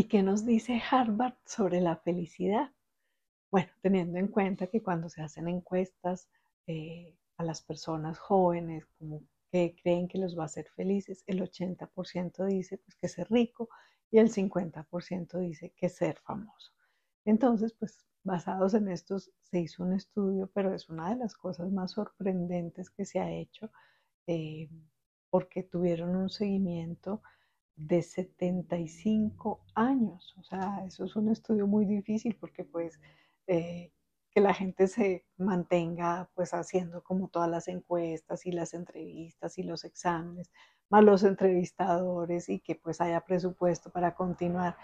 ¿Y qué nos dice Harvard sobre la felicidad? Bueno, teniendo en cuenta que cuando se hacen encuestas eh, a las personas jóvenes, como que creen que los va a hacer felices, el 80% dice pues, que ser rico y el 50% dice que ser famoso. Entonces, pues basados en estos, se hizo un estudio, pero es una de las cosas más sorprendentes que se ha hecho eh, porque tuvieron un seguimiento de 75 años. O sea, eso es un estudio muy difícil porque pues eh, que la gente se mantenga pues haciendo como todas las encuestas y las entrevistas y los exámenes, más los entrevistadores y que pues haya presupuesto para continuar.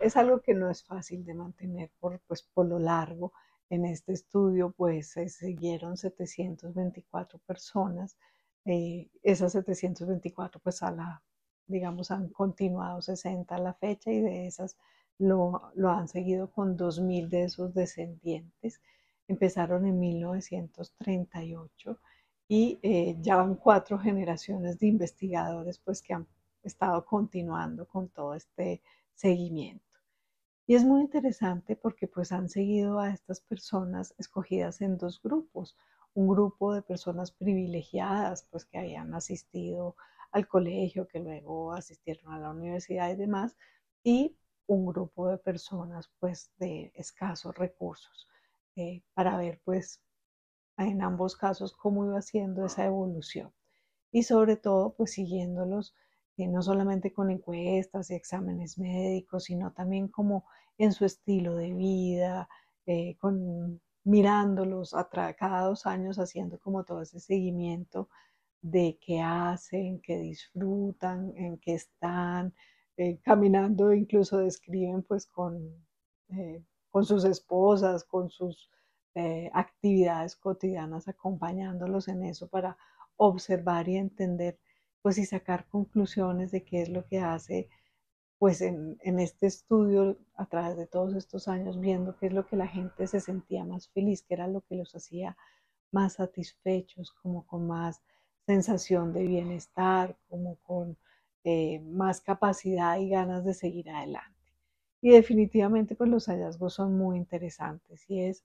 Es algo que no es fácil de mantener por, pues, por lo largo. En este estudio pues se siguieron 724 personas. Eh, esas 724 pues a la digamos, han continuado 60 a la fecha y de esas lo, han seguido con 2.000 de sus descendientes. Empezaron en 1938 y eh, ya van cuatro generaciones de investigadores pues, que han estado continuando con todo este seguimiento. Y es muy interesante porque pues han seguido a estas personas escogidas en dos grupos. Un grupo de personas privilegiadas pues que habían asistido al colegio, que luego asistieron a la universidad y demás, y un grupo de personas pues de escasos recursos eh, para ver pues en ambos casos cómo iba haciendo esa evolución y sobre todo pues siguiéndolos eh, no solamente con encuestas y exámenes médicos sino también como en su estilo de vida eh, con mirándolos a cada dos años haciendo como todo ese seguimiento de qué hacen, qué disfrutan, en qué están, eh, caminando, incluso describen pues con, eh, sus esposas, con sus eh, actividades cotidianas, acompañándolos en eso para observar y entender pues y sacar conclusiones de qué es lo que hace pues en, en, este estudio a través de todos estos años viendo qué es lo que la gente se sentía más feliz, qué era lo que los hacía más satisfechos, como con más sensación de bienestar, como con eh, más capacidad y ganas de seguir adelante. Y definitivamente pues los hallazgos son muy interesantes y es,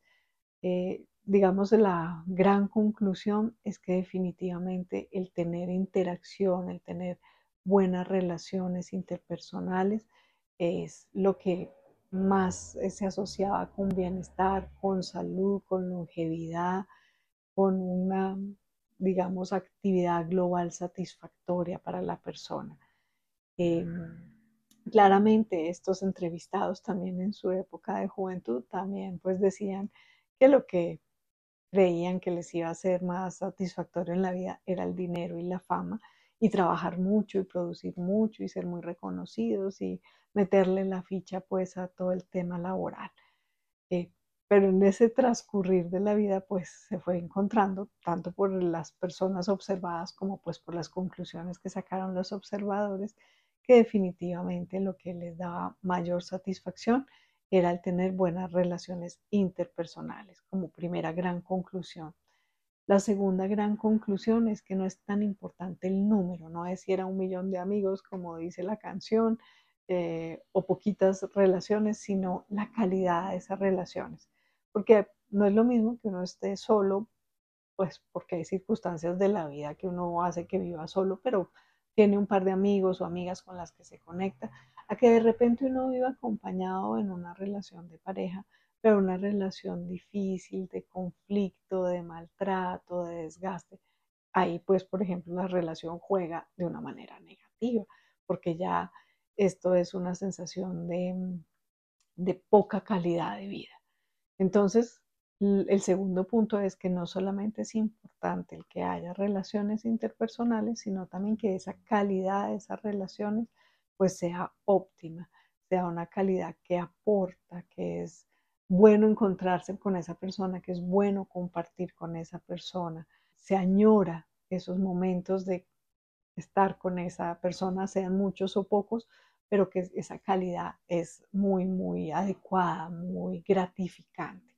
eh, digamos, la gran conclusión es que definitivamente el tener interacción, el tener buenas relaciones interpersonales es lo que más eh, se asociaba con bienestar, con salud, con longevidad, con una digamos, actividad global satisfactoria para la persona. Eh, mm. claramente estos entrevistados también en su época de juventud también pues decían que lo que creían que les iba a ser más satisfactorio en la vida era el dinero y la fama y trabajar mucho y producir mucho y ser muy reconocidos y meterle la ficha pues a todo el tema laboral. Eh, pero en ese transcurrir de la vida pues se fue encontrando tanto por las personas observadas como pues por las conclusiones que sacaron los observadores que definitivamente lo que les daba mayor satisfacción era el tener buenas relaciones interpersonales como primera gran conclusión. La segunda gran conclusión es que no es tan importante el número, no es si era un millón de amigos como dice la canción eh, o poquitas relaciones, sino la calidad de esas relaciones porque no es lo mismo que uno esté solo, pues porque hay circunstancias de la vida que uno hace que viva solo, pero tiene un par de amigos o amigas con las que se conecta, a que de repente uno viva acompañado en una relación de pareja, pero una relación difícil, de conflicto, de maltrato, de desgaste. Ahí pues, por ejemplo, la relación juega de una manera negativa, porque ya esto es una sensación de, de poca calidad de vida. Entonces, el segundo punto es que no solamente es importante el que haya relaciones interpersonales, sino también que esa calidad de esas relaciones pues sea óptima, sea una calidad que aporta, que es bueno encontrarse con esa persona, que es bueno compartir con esa persona. Se añora esos momentos de estar con esa persona, sean muchos o pocos, pero que esa calidad es muy, muy adecuada, muy gratificante.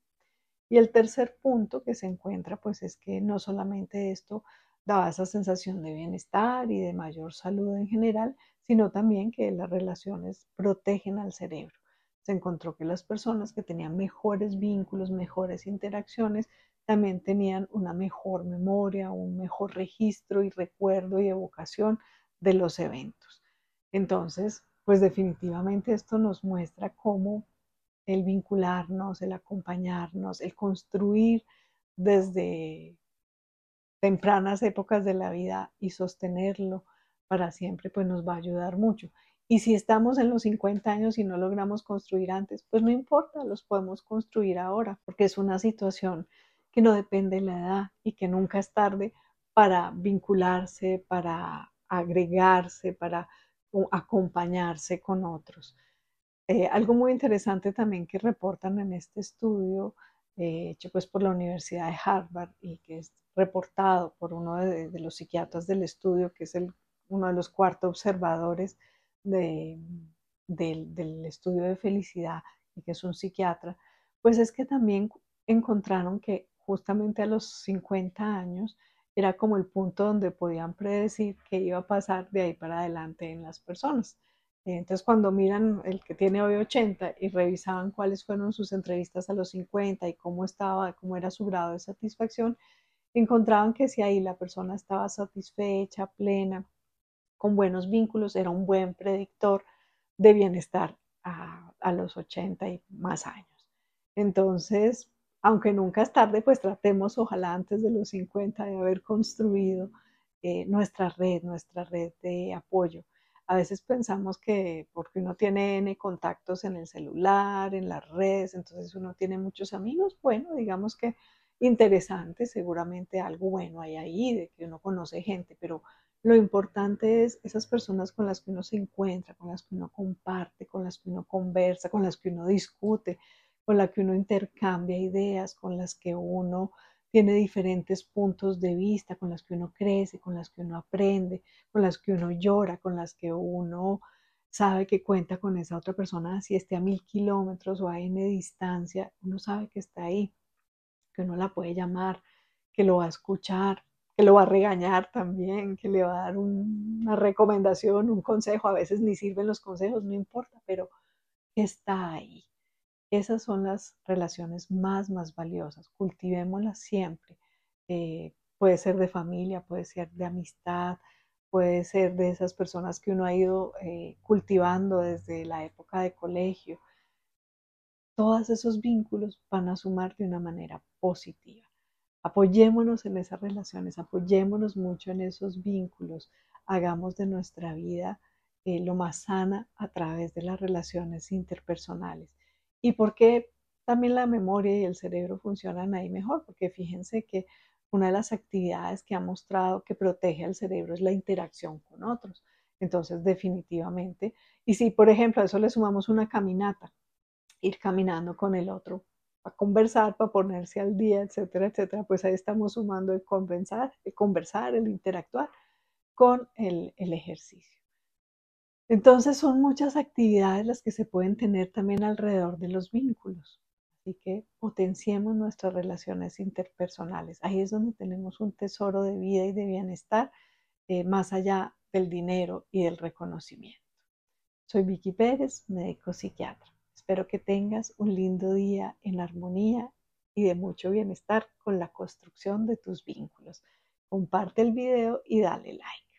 Y el tercer punto que se encuentra, pues es que no solamente esto daba esa sensación de bienestar y de mayor salud en general, sino también que las relaciones protegen al cerebro. Se encontró que las personas que tenían mejores vínculos, mejores interacciones, también tenían una mejor memoria, un mejor registro y recuerdo y evocación de los eventos. Entonces, pues definitivamente esto nos muestra cómo el vincularnos, el acompañarnos, el construir desde tempranas épocas de la vida y sostenerlo para siempre, pues nos va a ayudar mucho. Y si estamos en los 50 años y no logramos construir antes, pues no importa, los podemos construir ahora, porque es una situación que no depende de la edad y que nunca es tarde para vincularse, para agregarse, para acompañarse con otros. Eh, algo muy interesante también que reportan en este estudio, eh, hecho pues por la Universidad de Harvard y que es reportado por uno de, los psiquiatras del estudio, que es uno de los cuartos observadores del estudio de felicidad y que es un psiquiatra, pues es que también encontraron que justamente a los 50 años era como el punto donde podían predecir qué iba a pasar de ahí para adelante en las personas. Entonces, cuando miran el que tiene hoy 80 y revisaban cuáles fueron sus entrevistas a los 50 y cómo estaba, cómo era su grado de satisfacción, encontraban que si ahí la persona estaba satisfecha, plena, con buenos vínculos, era un buen predictor de bienestar a, a los 80 y más años. Entonces, aunque nunca es tarde, pues tratemos, ojalá antes de los 50, de haber construido eh, nuestra red, nuestra red de apoyo. A veces pensamos que porque uno tiene N contactos en el celular, en las redes, entonces uno tiene muchos amigos, bueno, digamos que interesante, seguramente algo bueno hay ahí, de que uno conoce gente, pero lo importante es esas personas con las que uno se encuentra, con las que uno comparte, con las que uno conversa, con las que uno discute, con la que uno intercambia ideas, con las que uno tiene diferentes puntos de vista, con las que uno crece, con las que uno aprende, con las que uno llora, con las que uno sabe que cuenta con esa otra persona, si esté a mil kilómetros o a N distancia, uno sabe que está ahí, que uno la puede llamar, que lo va a escuchar, que lo va a regañar también, que le va a dar una recomendación, un consejo, a veces ni sirven los consejos, no importa, pero está ahí. Esas son las relaciones más, más valiosas. Cultivémoslas siempre. Eh, puede ser de familia, puede ser de amistad, puede ser de esas personas que uno ha ido eh, cultivando desde la época de colegio. Todos esos vínculos van a sumar de una manera positiva. Apoyémonos en esas relaciones, apoyémonos mucho en esos vínculos, hagamos de nuestra vida eh, lo más sana a través de las relaciones interpersonales y por qué también la memoria y el cerebro funcionan ahí mejor, porque fíjense que una de las actividades que ha mostrado que protege al cerebro es la interacción con otros. Entonces, definitivamente, y si por ejemplo a eso le sumamos una caminata, ir caminando con el otro para conversar, para ponerse al día, etcétera, etcétera, pues ahí estamos sumando el conversar, el conversar, el interactuar con el ejercicio. Entonces son muchas actividades las que se pueden tener también alrededor de los vínculos. Así que potenciemos nuestras relaciones interpersonales. Ahí es donde tenemos un tesoro de vida y de bienestar, eh, más allá del dinero y del reconocimiento. Soy Vicky Pérez, médico psiquiatra. Espero que tengas un lindo día en armonía y de mucho bienestar con la construcción de tus vínculos. Comparte el video y dale like.